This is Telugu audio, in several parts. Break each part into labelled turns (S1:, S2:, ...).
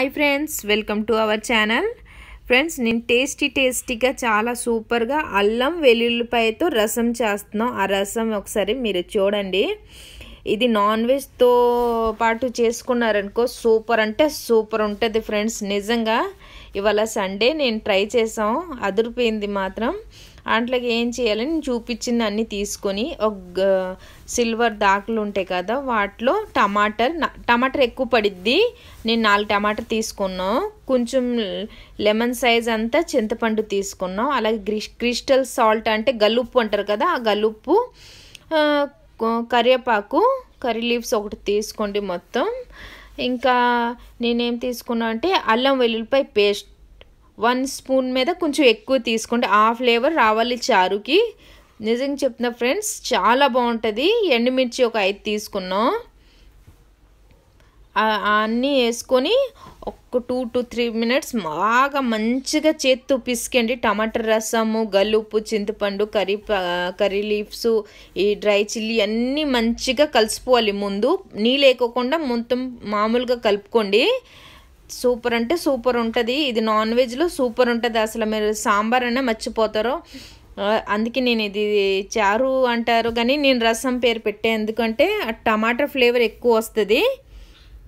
S1: hi friends welcome to our channel friends నేను టేస్టీ టేస్టీగా చాలా సూపర్గా అల్లం వెల్లుల్లిపాయతో రసం చేస్తున్నాం ఆ రసం ఒకసారి మీరు చూడండి ఇది నాన్ వెజ్తో పాటు చేసుకున్నారనుకో సూపర్ అంటే సూపర్ ఉంటుంది ఫ్రెండ్స్ నిజంగా ఇవాళ సండే నేను ట్రై చేసాం అదిరిపోయింది మాత్రం అట్లాగే ఏం చేయాలి నేను చూపించింది అన్నీ తీసుకొని ఒక సిల్వర్ దాకులు ఉంటాయి కదా వాటిలో టమాటర్ టమాటర్ ఎక్కువ పడిద్ది నేను నాలుగు టమాటర్ తీసుకున్నాం కొంచెం లెమన్ సైజ్ అంతా చింతపండు తీసుకున్నాం అలాగే క్రిస్టల్ సాల్ట్ అంటే గల్లుప్పు అంటారు కదా ఆ గల్లుప్పు కరివేపాకు కర్రీ లీవ్స్ ఒకటి తీసుకోండి మొత్తం ఇంకా నేనేం తీసుకున్నా అంటే అల్లం వెల్లుల్లిపాయ పేస్ట్ వన్ స్పూన్ మీద కొంచెం ఎక్కువ తీసుకుంటే ఆ ఫ్లేవర్ రావాలి చారుకి నిజంగా చెప్తున్నా ఫ్రెండ్స్ చాలా బాగుంటుంది ఎండుమిర్చి ఒక ఐదు తీసుకున్నాం అన్నీ వేసుకొని ఒక టూ టు త్రీ మినిట్స్ బాగా మంచిగా చేత్తు పిసికండి టమాటర్ రసము గలుపు చింతపండు కర్రీ కర్రీ లీవ్స్ ఈ డ్రై చిల్లీ అన్నీ మంచిగా కలిసిపోవాలి ముందు నీళ్ళు వేయకోకుండా మొత్తం మామూలుగా కలుపుకోండి సూపర్ అంటే సూపర్ ఉంటుంది ఇది నాన్ వెజ్లో సూపర్ ఉంటుంది అసలు మీరు సాంబార్ అనే మర్చిపోతారు అందుకే నేను ఇది చారు అంటారు కానీ నేను రసం పేరు పెట్టే ఎందుకంటే టమాటా ఫ్లేవర్ ఎక్కువ వస్తుంది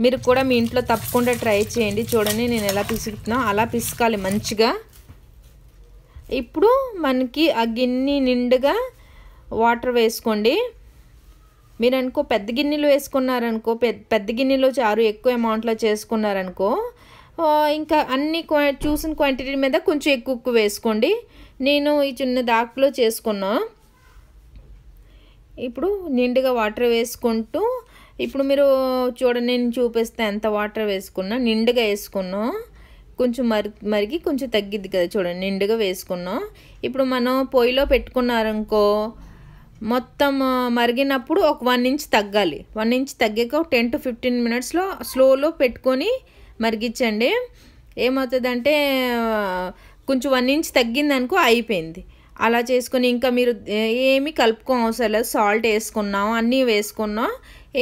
S1: మీరు కూడా మీ ఇంట్లో తప్పకుండా ట్రై చేయండి చూడండి నేను ఎలా పిసుకుతున్నా అలా పిసుకాలి మంచిగా ఇప్పుడు మనకి ఆ గిన్నె నిండుగా వాటర్ వేసుకోండి మీరు అనుకో పెద్ద గిన్నెలు వేసుకున్నారనుకో పెద్ద పెద్ద గిన్నెలో చారు ఎక్కువ అమౌంట్లో చేసుకున్నారనుకో ఇంకా అన్ని క్వా చూసిన క్వాంటిటీ మీద కొంచెం ఎక్కువ ఎక్కువ వేసుకోండి నేను ఈ చిన్న దాకలో చేసుకున్నా ఇప్పుడు నిండుగా వాటర్ వేసుకుంటూ ఇప్పుడు మీరు చూడండి నేను చూపిస్తే ఎంత వాటర్ వేసుకున్నా నిండుగా వేసుకున్నా కొంచెం మరి మరిగి కొంచెం తగ్గిద్ది కదా చూడండి నిండుగా వేసుకున్నాం ఇప్పుడు మనం పొయ్యిలో పెట్టుకున్నారనుకో మొత్తం మరిగినప్పుడు ఒక వన్ ఇంచ్ తగ్గాలి వన్ ఇంచ్ తగ్గాక టెన్ టు ఫిఫ్టీన్ మినిట్స్లో స్లోలో పెట్టుకొని మరిగించండి ఏమవుతుందంటే కొంచెం వన్ ఇంచ్ తగ్గిందనుకో అయిపోయింది అలా చేసుకొని ఇంకా మీరు ఏమి కలుపుకో అవసరం లేదు సాల్ట్ వేసుకున్నాం అన్నీ వేసుకున్నాం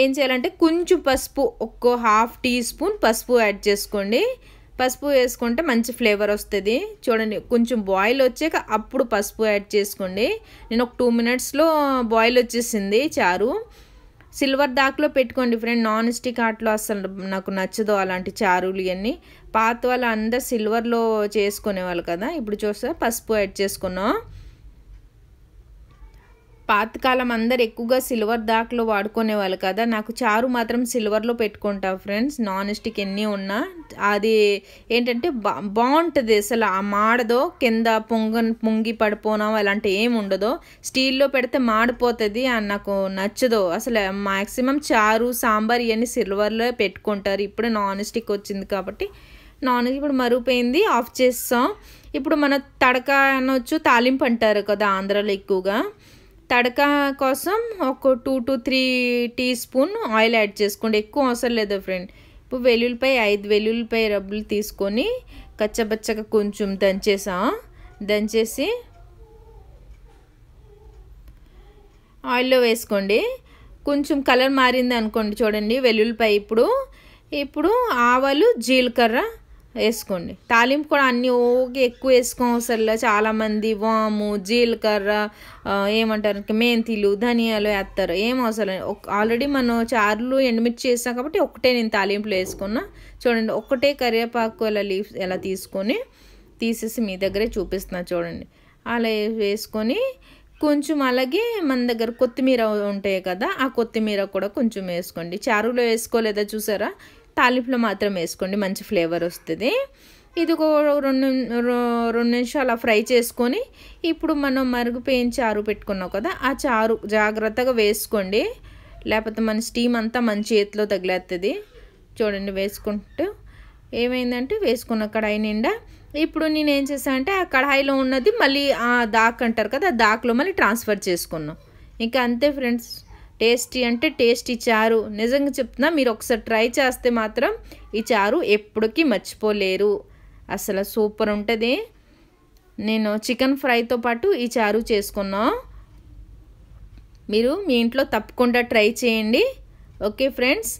S1: ఏం చేయాలంటే కొంచెం పసుపు ఒక్కో హాఫ్ టీ స్పూన్ పసుపు యాడ్ చేసుకోండి పసుపు వేసుకుంటే మంచి ఫ్లేవర్ వస్తుంది చూడండి కొంచెం బాయిల్ వచ్చాక అప్పుడు పసుపు యాడ్ చేసుకోండి నేను ఒక టూ మినిట్స్లో బాయిల్ వచ్చేసింది చారు సిల్వర్ దాక్లో పెట్టుకోండి ఫ్రెండ్ నాన్ స్టిక్ ఆట్లో అసలు నాకు నచ్చదు అలాంటి చారులు ఇవన్నీ పాత వాళ్ళు అందరు సిల్వర్లో చేసుకునేవాళ్ళు కదా ఇప్పుడు చూస్తే పసుపు యాడ్ చేసుకున్నాం పాతకాలం అందరు ఎక్కువగా సిల్వర్ దాకలో వాడుకునే వాళ్ళు కదా నాకు చారు మాత్రం సిల్వర్లో పెట్టుకుంటా ఫ్రెండ్స్ నాన్ స్టిక్ ఎన్ని ఉన్నా అది ఏంటంటే బా బాగుంటుంది అసలు ఆ మాడదో కింద పొంగ పొంగి పడిపోనా అలాంటి ఏమి ఉండదు స్టీల్లో పెడితే మాడిపోతుంది అని నాకు నచ్చదు అసలు మ్యాక్సిమం చారు సాంబార్ ఇవన్నీ సిల్వర్లో పెట్టుకుంటారు ఇప్పుడు నాన్ స్టిక్ వచ్చింది కాబట్టి నాన్ ఇప్పుడు మరుగుపోయింది ఆఫ్ చేస్తాం ఇప్పుడు మన తడక అనొచ్చు తాలింపు అంటారు కదా ఆంధ్రాలో ఎక్కువగా తడక కోసం ఒక two to three teaspoon oil add చేసుకోండి ఎక్కువ అవసరం లేదు ఫ్రెండ్ ఇప్పుడు వెల్లుల్లిపై ఐదు వెల్లుల్లిపై రబ్బులు తీసుకొని కచ్చబచ్చగా కొంచెం దంచేసా దంచేసి ఆయిల్లో వేసుకోండి కొంచెం కలర్ మారింది అనుకోండి చూడండి వెల్లుల్లిపై ఇప్పుడు ఇప్పుడు ఆవాలు జీలకర్ర వేసుకోండి తాలింపు కూడా అన్నీ ఓకే ఎక్కువ వేసుకోవసరిలో చాలామంది వాము జీలకర్ర ఏమంటారు మెంతిలు ధనియాలు వేస్తారు ఏం అవసరం ఆల్రెడీ మనం చారులు ఎండుమిర్చి చేసాం కాబట్టి ఒకటే నేను తాలింపులు వేసుకున్నా చూడండి ఒకటే కరివేపాకు ఇలా లీఫ్ ఎలా తీసుకొని తీసేసి మీ దగ్గరే చూపిస్తున్నా చూడండి అలా వేసుకొని కొంచెం అలాగే మన దగ్గర కొత్తిమీర ఉంటాయి కదా ఆ కొత్తిమీర కూడా కొంచెం వేసుకోండి చారులో వేసుకోలేదా చూసారా తాలింపులో మాత్రం వేసుకోండి మంచి ఫ్లేవర్ వస్తుంది ఇది ఒక రెండు రెండు నిమిషాలు ఫ్రై చేసుకొని ఇప్పుడు మనం మరుగుపేయిన చారు పెట్టుకున్నాం కదా ఆ చారు జాగ్రత్తగా వేసుకోండి లేకపోతే మన స్టీమ్ అంతా మన చేతిలో తగిలేస్తుంది చూడండి వేసుకుంటూ ఏమైందంటే వేసుకున్న కడాయి నిండా ఇప్పుడు నేను ఏం చేశాను అంటే ఆ కడాయిలో ఉన్నది మళ్ళీ ఆ దాక్ అంటారు కదా ఆ దాక్లో మళ్ళీ ట్రాన్స్ఫర్ చేసుకున్నాం ఇంకా అంతే ఫ్రెండ్స్ టేస్టీ అంటే టేస్టీ చారు నిజంగా చెప్తున్నా మీరు ఒకసారి ట్రై చేస్తే మాత్రం ఈ చారు ఎప్పటికీ మర్చిపోలేరు అసలు సూపర్ ఉంటుంది నేను చికెన్ ఫ్రైతో పాటు ఈ చారు చేసుకున్నాం మీరు మీ ఇంట్లో తప్పకుండా ట్రై చేయండి ఓకే ఫ్రెండ్స్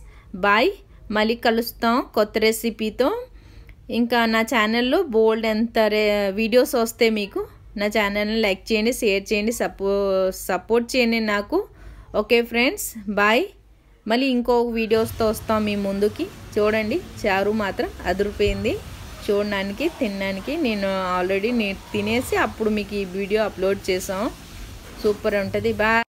S1: బాయ్ మళ్ళీ కలుస్తాం కొత్త రెసిపీతో ఇంకా నా ఛానల్లో బోల్డ్ ఎంత వీడియోస్ వస్తే మీకు నా ఛానల్ని లైక్ చేయండి షేర్ చేయండి సపో సపోర్ట్ చేయండి నాకు ఓకే ఫ్రెండ్స్ బాయ్ మళ్ళీ ఇంకో వీడియోస్తో వస్తాం మీ ముందుకి చూడండి చారు మాత్రం అదిరిపోయింది చూడడానికి తినడానికి నేను ఆల్రెడీ నేను తినేసి అప్పుడు మీకు ఈ వీడియో అప్లోడ్ చేసాం సూపర్ ఉంటుంది బాయ్